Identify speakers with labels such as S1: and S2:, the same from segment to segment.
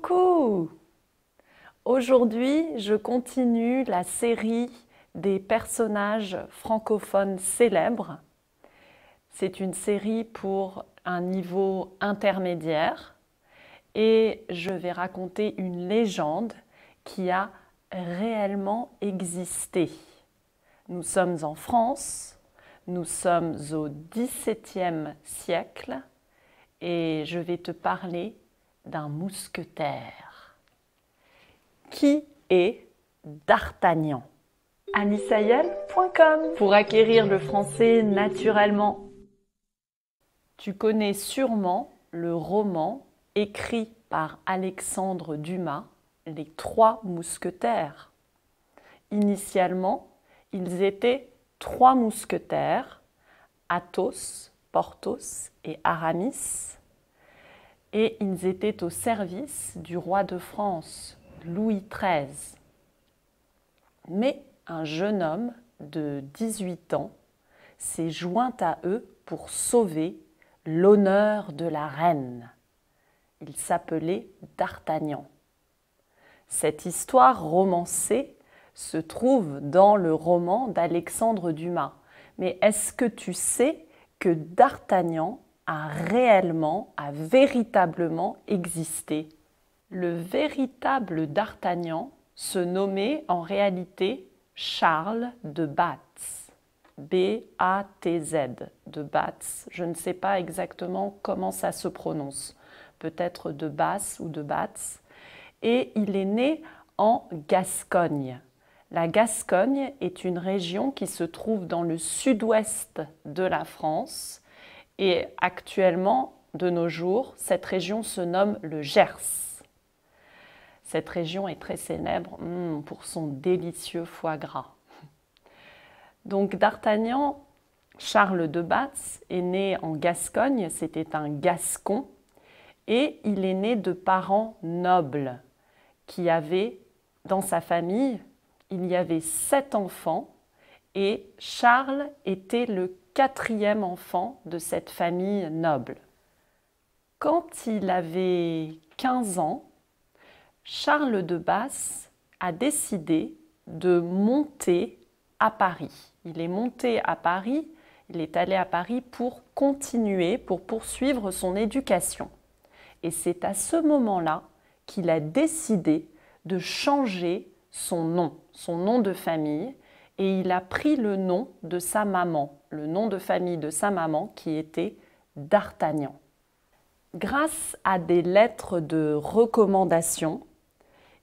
S1: Coucou Aujourd'hui, je continue la série des personnages francophones célèbres. C'est une série pour un niveau intermédiaire et je vais raconter une légende qui a réellement existé. Nous sommes en France, nous sommes au XVIIe siècle et je vais te parler d'un mousquetaire Qui est D'Artagnan anissayel.com pour acquérir le français naturellement. Tu connais sûrement le roman écrit par Alexandre Dumas, Les Trois Mousquetaires. Initialement, ils étaient trois mousquetaires, Athos, Porthos et Aramis et ils étaient au service du roi de France, Louis XIII. Mais un jeune homme de 18 ans s'est joint à eux pour sauver l'honneur de la reine. Il s'appelait D'Artagnan. Cette histoire romancée se trouve dans le roman d'Alexandre Dumas. Mais est-ce que tu sais que D'Artagnan a réellement, a véritablement existé. Le véritable d'Artagnan se nommait en réalité Charles de Batz. B-A-T-Z, de Batz. Je ne sais pas exactement comment ça se prononce. Peut-être de Bass ou de Batz. Et il est né en Gascogne. La Gascogne est une région qui se trouve dans le sud-ouest de la France et actuellement, de nos jours, cette région se nomme le Gers. Cette région est très célèbre hmm, pour son délicieux foie gras. Donc d'Artagnan, Charles de Batz est né en Gascogne, c'était un gascon, et il est né de parents nobles qui avaient dans sa famille, il y avait sept enfants et Charles était le quatrième enfant de cette famille noble. Quand il avait 15 ans, Charles de Basse a décidé de monter à Paris. Il est monté à Paris, il est allé à Paris pour continuer, pour poursuivre son éducation. Et c'est à ce moment-là qu'il a décidé de changer son nom, son nom de famille, et il a pris le nom de sa maman, le nom de famille de sa maman qui était D'Artagnan. Grâce à des lettres de recommandation,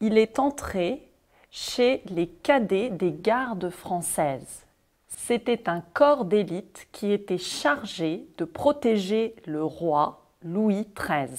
S1: il est entré chez les cadets des gardes françaises. C'était un corps d'élite qui était chargé de protéger le roi Louis XIII.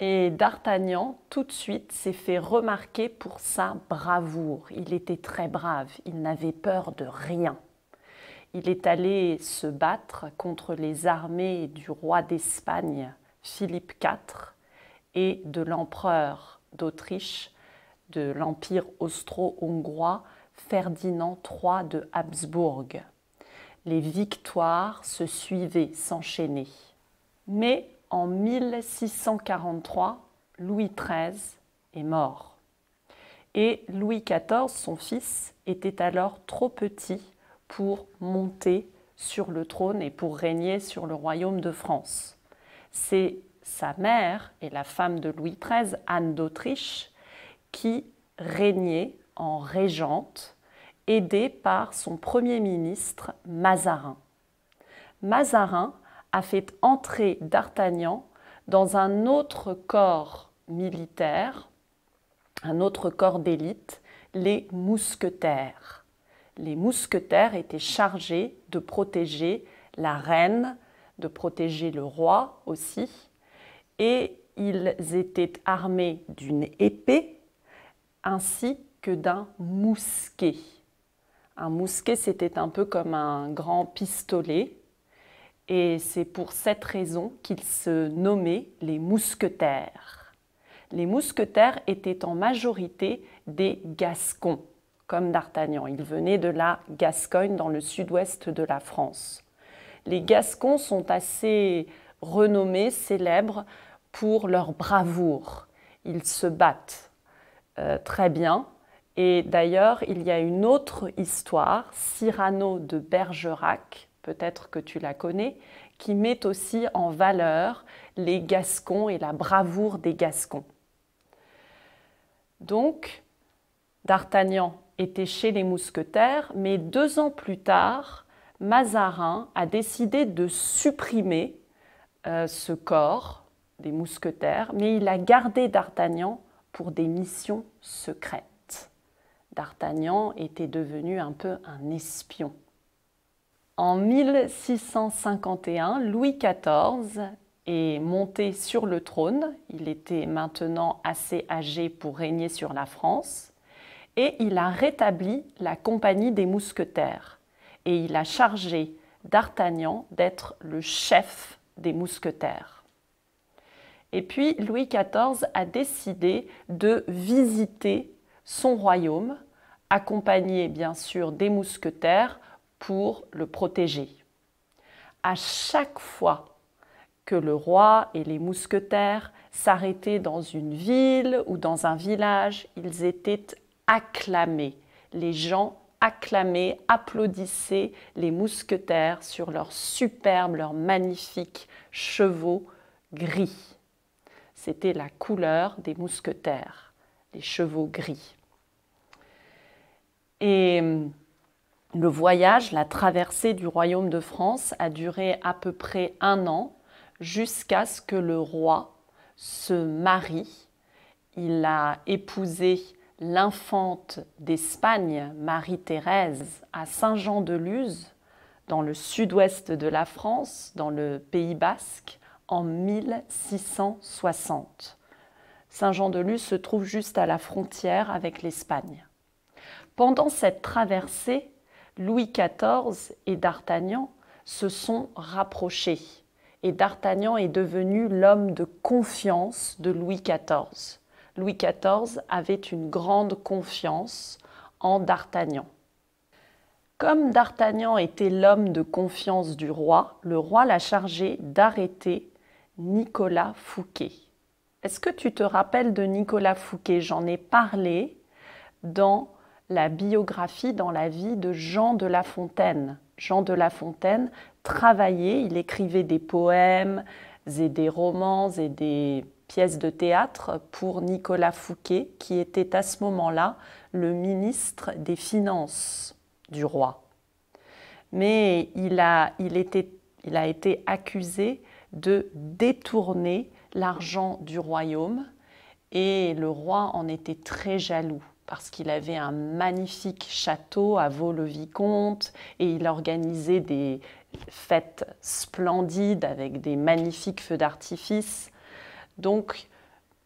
S1: Et D'Artagnan, tout de suite, s'est fait remarquer pour sa bravoure. Il était très brave, il n'avait peur de rien il est allé se battre contre les armées du roi d'Espagne, Philippe IV, et de l'empereur d'Autriche, de l'empire austro-hongrois, Ferdinand III de Habsbourg. Les victoires se suivaient, s'enchaînaient. Mais en 1643, Louis XIII est mort. Et Louis XIV, son fils, était alors trop petit pour monter sur le trône et pour régner sur le royaume de France. C'est sa mère et la femme de Louis XIII, Anne d'Autriche, qui régnait en régente, aidée par son premier ministre Mazarin. Mazarin a fait entrer D'Artagnan dans un autre corps militaire, un autre corps d'élite, les mousquetaires les mousquetaires étaient chargés de protéger la reine, de protéger le roi aussi, et ils étaient armés d'une épée ainsi que d'un mousquet. Un mousquet, c'était un peu comme un grand pistolet, et c'est pour cette raison qu'ils se nommaient les mousquetaires. Les mousquetaires étaient en majorité des Gascons comme d'Artagnan. Il venait de la Gascogne, dans le sud-ouest de la France. Les Gascons sont assez renommés, célèbres pour leur bravoure. Ils se battent euh, très bien. Et d'ailleurs, il y a une autre histoire, Cyrano de Bergerac, peut-être que tu la connais, qui met aussi en valeur les Gascons et la bravoure des Gascons. Donc, D'Artagnan était chez les mousquetaires, mais deux ans plus tard, Mazarin a décidé de supprimer euh, ce corps des mousquetaires, mais il a gardé D'Artagnan pour des missions secrètes. D'Artagnan était devenu un peu un espion. En 1651, Louis XIV est monté sur le trône. Il était maintenant assez âgé pour régner sur la France et il a rétabli la compagnie des mousquetaires, et il a chargé d'Artagnan d'être le chef des mousquetaires. Et puis Louis XIV a décidé de visiter son royaume, accompagné bien sûr des mousquetaires pour le protéger. À chaque fois que le roi et les mousquetaires s'arrêtaient dans une ville ou dans un village, ils étaient acclamés Les gens acclamaient, applaudissaient les mousquetaires sur leurs superbes, leurs magnifiques chevaux gris. C'était la couleur des mousquetaires, les chevaux gris. Et hum, le voyage, la traversée du royaume de France a duré à peu près un an jusqu'à ce que le roi se marie. Il a épousé l'infante d'Espagne, Marie-Thérèse, à Saint-Jean-de-Luz, dans le sud-ouest de la France, dans le Pays basque, en 1660. Saint-Jean-de-Luz se trouve juste à la frontière avec l'Espagne. Pendant cette traversée, Louis XIV et D'Artagnan se sont rapprochés et D'Artagnan est devenu l'homme de confiance de Louis XIV. Louis XIV avait une grande confiance en D'Artagnan. Comme D'Artagnan était l'homme de confiance du roi, le roi l'a chargé d'arrêter Nicolas Fouquet. Est-ce que tu te rappelles de Nicolas Fouquet J'en ai parlé dans la biographie, dans la vie de Jean de La Fontaine. Jean de La Fontaine travaillait, il écrivait des poèmes et des romans et des pièce de théâtre pour Nicolas Fouquet, qui était à ce moment-là le ministre des Finances du roi. Mais il a, il a été accusé de détourner l'argent du royaume et le roi en était très jaloux parce qu'il avait un magnifique château à Vaux-le-Vicomte et il organisait des fêtes splendides avec des magnifiques feux d'artifice. Donc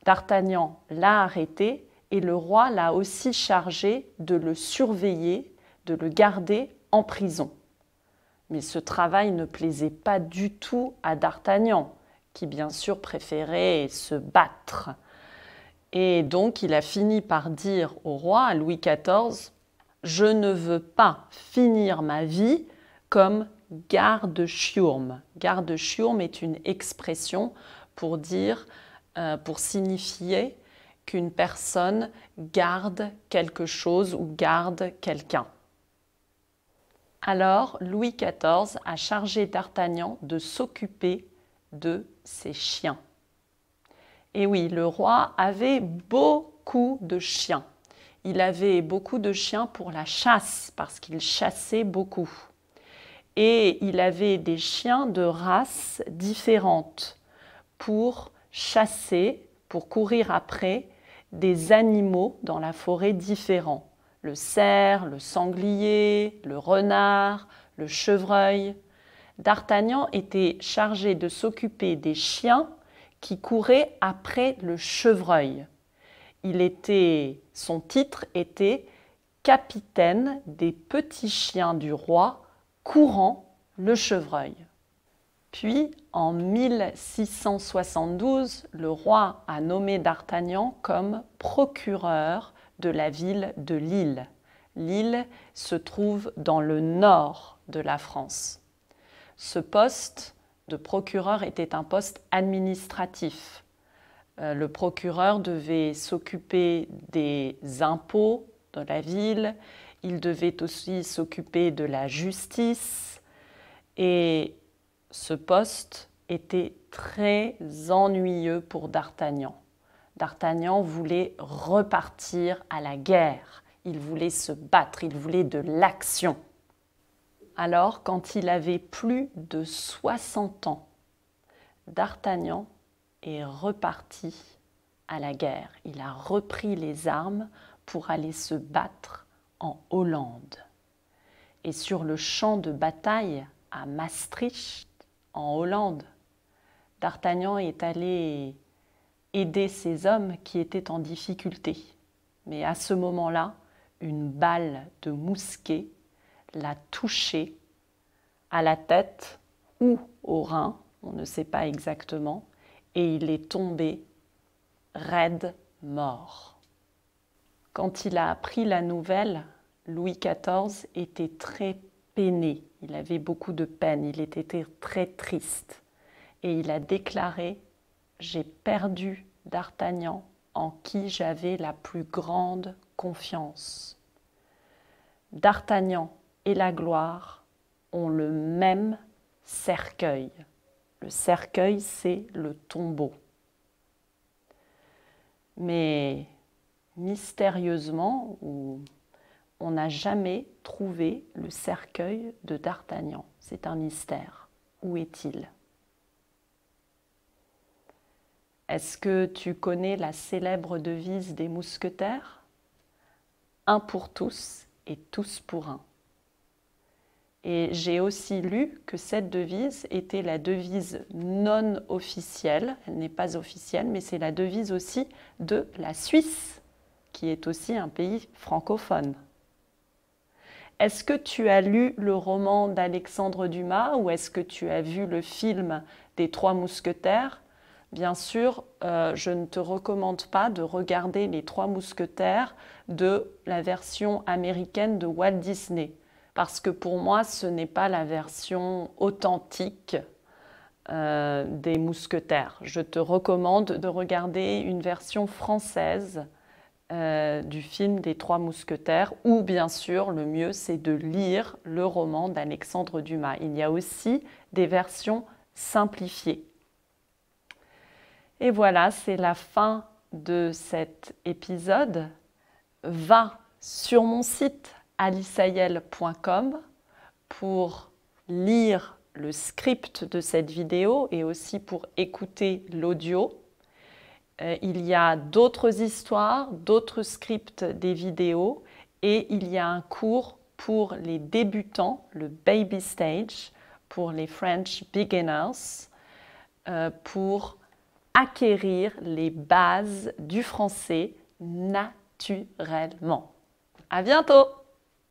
S1: D'Artagnan l'a arrêté et le roi l'a aussi chargé de le surveiller, de le garder en prison. Mais ce travail ne plaisait pas du tout à D'Artagnan, qui bien sûr préférait se battre. Et donc il a fini par dire au roi, à Louis XIV, Je ne veux pas finir ma vie comme garde-chiourme. Garde-chiourme est une expression pour dire, euh, pour signifier qu'une personne garde quelque chose ou garde quelqu'un. Alors Louis XIV a chargé D'Artagnan de s'occuper de ses chiens. Et oui, le roi avait beaucoup de chiens. Il avait beaucoup de chiens pour la chasse, parce qu'il chassait beaucoup. Et il avait des chiens de races différentes pour chasser, pour courir après des animaux dans la forêt différents. Le cerf, le sanglier, le renard, le chevreuil. D'Artagnan était chargé de s'occuper des chiens qui couraient après le chevreuil. Il était, son titre était capitaine des petits chiens du roi courant le chevreuil. Puis, en 1672, le roi a nommé D'Artagnan comme procureur de la ville de Lille. Lille se trouve dans le nord de la France. Ce poste de procureur était un poste administratif. Euh, le procureur devait s'occuper des impôts de la ville, il devait aussi s'occuper de la justice et ce poste était très ennuyeux pour D'Artagnan. D'Artagnan voulait repartir à la guerre, il voulait se battre, il voulait de l'action. Alors, quand il avait plus de 60 ans, D'Artagnan est reparti à la guerre. Il a repris les armes pour aller se battre en Hollande. Et sur le champ de bataille à Maastricht, en Hollande. D'Artagnan est allé aider ces hommes qui étaient en difficulté. Mais à ce moment-là, une balle de mousquet l'a touché à la tête ou au rein, on ne sait pas exactement, et il est tombé raide mort. Quand il a appris la nouvelle, Louis XIV était très peiné, il avait beaucoup de peine, il était très triste. Et il a déclaré J'ai perdu d'Artagnan en qui j'avais la plus grande confiance. D'Artagnan et la gloire ont le même cercueil. Le cercueil, c'est le tombeau. Mais mystérieusement, ou on n'a jamais trouvé le cercueil de D'Artagnan. C'est un mystère. Où est-il Est-ce que tu connais la célèbre devise des mousquetaires Un pour tous et tous pour un. Et j'ai aussi lu que cette devise était la devise non officielle, elle n'est pas officielle, mais c'est la devise aussi de la Suisse, qui est aussi un pays francophone. Est-ce que tu as lu le roman d'Alexandre Dumas ou est-ce que tu as vu le film des Trois Mousquetaires Bien sûr, euh, je ne te recommande pas de regarder les Trois Mousquetaires de la version américaine de Walt Disney, parce que pour moi, ce n'est pas la version authentique euh, des Mousquetaires. Je te recommande de regarder une version française euh, du film des Trois Mousquetaires, ou bien sûr, le mieux, c'est de lire le roman d'Alexandre Dumas. Il y a aussi des versions simplifiées. Et voilà, c'est la fin de cet épisode. Va sur mon site Alisael.com pour lire le script de cette vidéo et aussi pour écouter l'audio. Euh, il y a d'autres histoires, d'autres scripts des vidéos et il y a un cours pour les débutants, le baby stage, pour les French beginners, euh, pour acquérir les bases du français naturellement. À bientôt!